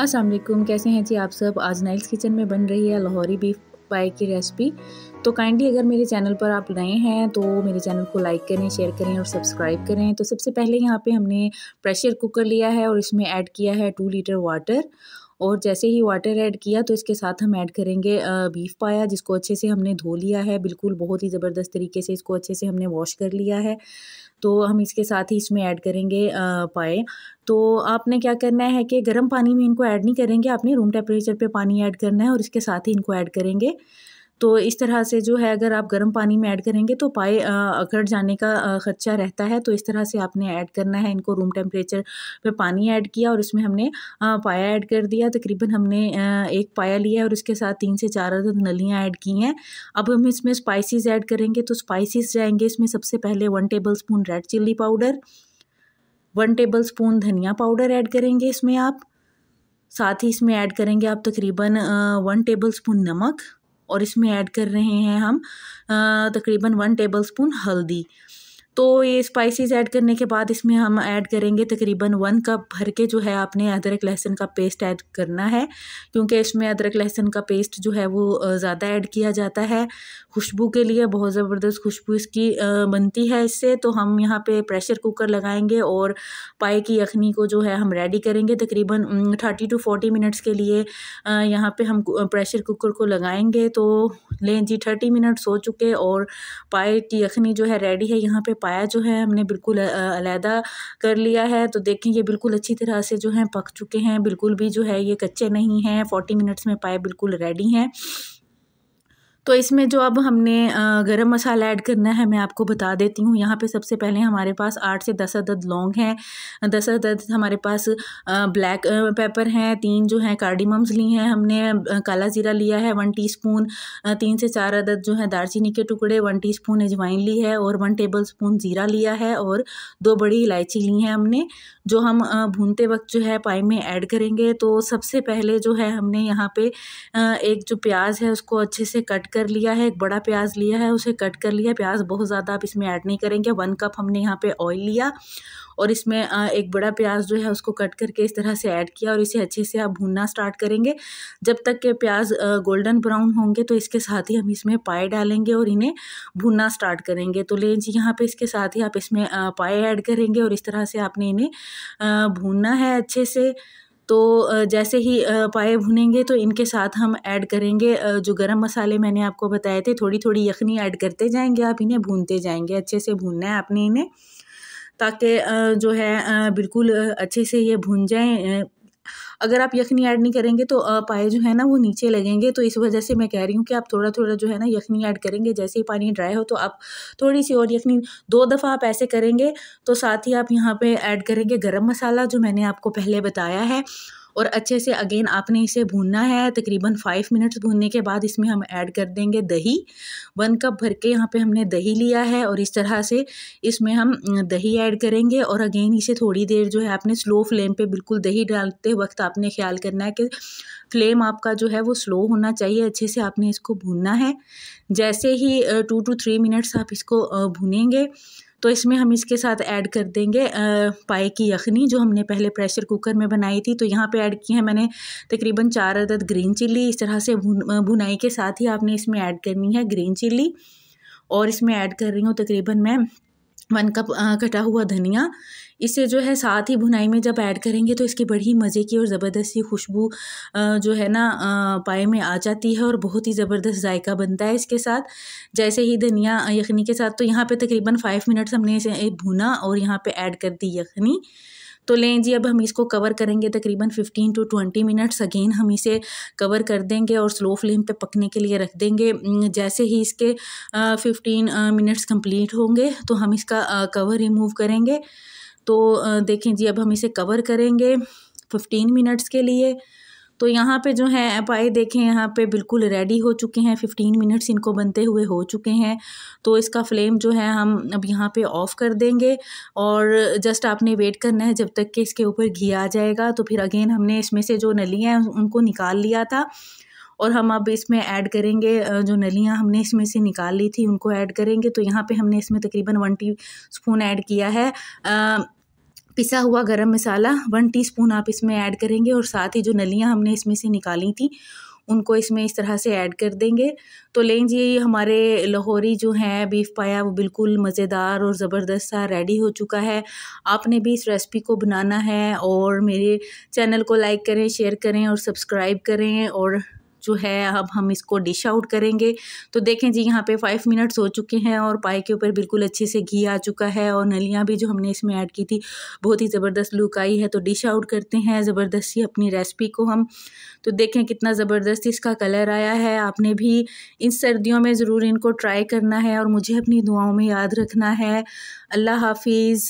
असलम कैसे हैं जी आप सब आज नाइल्स किचन में बन रही है लाहौरी बीफ पाई की रेसिपी तो काइंडली अगर मेरे चैनल पर आप नए हैं तो मेरे चैनल को लाइक करें शेयर करें और सब्सक्राइब करें तो सबसे पहले यहाँ पे हमने प्रेशर कुकर लिया है और इसमें ऐड किया है टू लीटर वाटर और जैसे ही वाटर ऐड किया तो इसके साथ हम ऐड करेंगे बीफ पाया जिसको अच्छे से हमने धो लिया है बिल्कुल बहुत ही ज़बरदस्त तरीके से इसको अच्छे से हमने वॉश कर लिया है तो हम इसके साथ ही इसमें ऐड करेंगे पाए तो आपने क्या करना है कि गर्म पानी में इनको ऐड नहीं करेंगे आपने रूम टेम्परेचर पे पानी ऐड करना है और इसके साथ ही इनको ऐड करेंगे तो इस तरह से जो है अगर आप गर्म पानी में ऐड करेंगे तो पाए अकड़ जाने का खर्चा रहता है तो इस तरह से आपने ऐड करना है इनको रूम टेम्परेचर पे पानी ऐड किया और इसमें हमने पाया ऐड कर दिया तकरीबन हमने एक पाया लिया और इसके साथ तीन से चार अदद नलियाँ ऐड की हैं अब हम इसमें स्पाइसिस ऐड करेंगे तो स्पाइसिस जाएंगे इसमें सबसे पहले one tablespoon red chilli powder one tablespoon धनिया पाउडर ऐड करेंगे इसमें आप साथ ही इसमें ऐड करेंगे आप तकरीबन वन टेबल स्पून नमक और इसमें ऐड कर रहे हैं हम तकरीबन वन टेबल स्पून हल्दी तो ये स्पाइसेस ऐड करने के बाद इसमें हम ऐड करेंगे तकरीबन वन कप भर के जो है आपने अदरक लहसुन का पेस्ट ऐड करना है क्योंकि इसमें अदरक लहसुन का पेस्ट जो है वो ज़्यादा ऐड किया जाता है खुशबू के लिए बहुत ज़बरदस्त खुशबू इसकी बनती है इससे तो हम यहाँ पे प्रेशर कुकर लगाएंगे और पाए की यखनी को जो है हम रेडी करेंगे तकरीबन थर्टी टू फोर्टी मिनट्स के लिए यहाँ पर हम प्रेशर कुकर को लगाएंगे तो लें जी थर्टी मिनट्स हो चुके और पाए की यखनी जो है रेडी है यहाँ पर पाया जो है हमने बिल्कुल अलहदा कर लिया है तो देखें ये बिल्कुल अच्छी तरह से जो है पक चुके हैं बिल्कुल भी जो है ये कच्चे नहीं हैं फोर्टी मिनट्स में पाए बिल्कुल रेडी हैं तो इसमें जो अब हमने गरम मसाला ऐड करना है मैं आपको बता देती हूँ यहाँ पे सबसे पहले हमारे पास आठ से दस अदद लौंग हैं दस अदद हमारे पास ब्लैक पेपर हैं तीन जो हैं कार्डिमम्स ली हैं हमने काला ज़ीरा लिया है वन टीस्पून तीन से चार अदद जो है दालचीनी के टुकड़े वन स्पून अजवाइन ली है और वन टेबल स्पून ज़ीरा लिया है और दो बड़ी इलायची ली हैं हमने जो हम भूनते वक्त जो है पाई में ऐड करेंगे तो सबसे पहले जो है हमने यहाँ पर एक जो प्याज है उसको अच्छे से कट कर कर लिया है एक बड़ा प्याज लिया है उसे कट कर लिया प्याज बहुत ज़्यादा आप इसमें ऐड नहीं करेंगे वन कप हमने यहाँ पे ऑयल लिया और इसमें एक बड़ा प्याज जो है उसको कट करके इस तरह से ऐड किया और इसे अच्छे से आप भूनना स्टार्ट करेंगे जब तक के प्याज गोल्डन ब्राउन होंगे तो इसके साथ ही हम इसमें पाए डालेंगे और इन्हें भूनना स्टार्ट करेंगे तो लें जी यहाँ पे इसके साथ ही आप इसमें पाए ऐड करेंगे और इस तरह से आपने इन्हें भूनना है अच्छे से तो जैसे ही पाए भुनेंगे तो इनके साथ हम ऐड करेंगे जो गरम मसाले मैंने आपको बताए थे थोड़ी थोड़ी यखनी ऐड करते जाएंगे आप इन्हें भूनते जाएंगे अच्छे से भूनना है आपने इन्हें ताकि जो है बिल्कुल अच्छे से ये भुन जाएँ अगर आप यखनी ऐड नहीं करेंगे तो पाए जो है ना वो नीचे लगेंगे तो इस वजह से मैं कह रही हूँ कि आप थोड़ा थोड़ा जो है ना यखनी ऐड करेंगे जैसे ही पानी ड्राई हो तो आप थोड़ी सी और यखनी दो दफ़ा आप ऐसे करेंगे तो साथ ही आप यहाँ पर ऐड करेंगे गर्म मसाला जो मैंने आपको पहले बताया है और अच्छे से अगेन आपने इसे भूनना है तकरीबन फाइव मिनट्स भूनने के बाद इसमें हम ऐड कर देंगे दही वन कप भर के यहाँ पे हमने दही लिया है और इस तरह से इसमें हम दही ऐड करेंगे और अगेन इसे थोड़ी देर जो है आपने स्लो फ्लेम पे बिल्कुल दही डालते वक्त आपने ख्याल करना है कि फ्लेम आपका जो है वो स्लो होना चाहिए अच्छे से आपने इसको भूनना है जैसे ही टू टू थ्री मिनट्स आप इसको भूनेंगे तो इसमें हम इसके साथ ऐड कर देंगे पाए की यखनी जो हमने पहले प्रेशर कुकर में बनाई थी तो यहाँ पे ऐड की है मैंने तकरीबन चार अदद ग्रीन चिल्ली इस तरह से भुनाई के साथ ही आपने इसमें ऐड करनी है ग्रीन चिल्ली और इसमें ऐड कर रही हूँ तकरीबन मैं वन कप कटा हुआ धनिया इसे जो है साथ ही भुनाई में जब ऐड करेंगे तो इसकी बड़ी मज़े की और ज़बरदस्त सी खुशबू जो है ना पाए में आ जाती है और बहुत ही ज़बरदस्त जायका बनता है इसके साथ जैसे ही धनिया यखनी के साथ तो यहाँ पे तकरीबन फ़ाइव मिनट्स हमने इसे भुना और यहाँ पे ऐड कर दी यखनी तो लें जी अब हम इसको कवर करेंगे तकरीबन fifteen to twenty minutes again हम इसे कवर कर देंगे और स्लो फ्लेम पे पकने के लिए रख देंगे जैसे ही इसके फ़िफ्टीन मिनट्स कंप्लीट होंगे तो हम इसका कवर रिमूव करेंगे तो देखें जी अब हम इसे कवर करेंगे फिफ्टीन मिनट्स के लिए तो यहाँ पे जो है पाए देखें यहाँ पे बिल्कुल रेडी हो चुके हैं फिफ्टीन मिनट्स इनको बनते हुए हो चुके हैं तो इसका फ्लेम जो है हम अब यहाँ पे ऑफ़ कर देंगे और जस्ट आपने वेट करना है जब तक कि इसके ऊपर घी आ जाएगा तो फिर अगेन हमने इसमें से जो नलियाँ हैं उनको निकाल लिया था और हम अब इसमें ऐड करेंगे जो नलियाँ हमने इसमें से निकाल ली थी उनको ऐड करेंगे तो यहाँ पे हमने इसमें तकरीबन वन टी स्पून ऐड किया है आ, पिसा हुआ गरम मसाला वन टीस्पून आप इसमें ऐड करेंगे और साथ ही जो नलियाँ हमने इसमें से निकाली थी उनको इसमें इस तरह से ऐड कर देंगे तो लें जी हमारे लाहौरी जो हैं बीफ पाया वो बिल्कुल मज़ेदार और ज़बरदस्त सा रेडी हो चुका है आपने भी इस रेसिपी को बनाना है और मेरे चैनल को लाइक करें शेयर करें और सब्सक्राइब करें और जो है अब हम इसको डिश आउट करेंगे तो देखें जी यहाँ पे फाइव मिनट्स हो चुके हैं और पाए के ऊपर बिल्कुल अच्छे से घी आ चुका है और नलियाँ भी जो हमने इसमें ऐड की थी बहुत ही ज़बरदस्त लुक आई है तो डिश आउट करते हैं ज़बरदस्ती अपनी रेसिपी को हम तो देखें कितना ज़बरदस्त इसका कलर आया है आपने भी इन सर्दियों में ज़रूर इनको ट्राई करना है और मुझे अपनी दुआओं में याद रखना है अल्लाह हाफिज़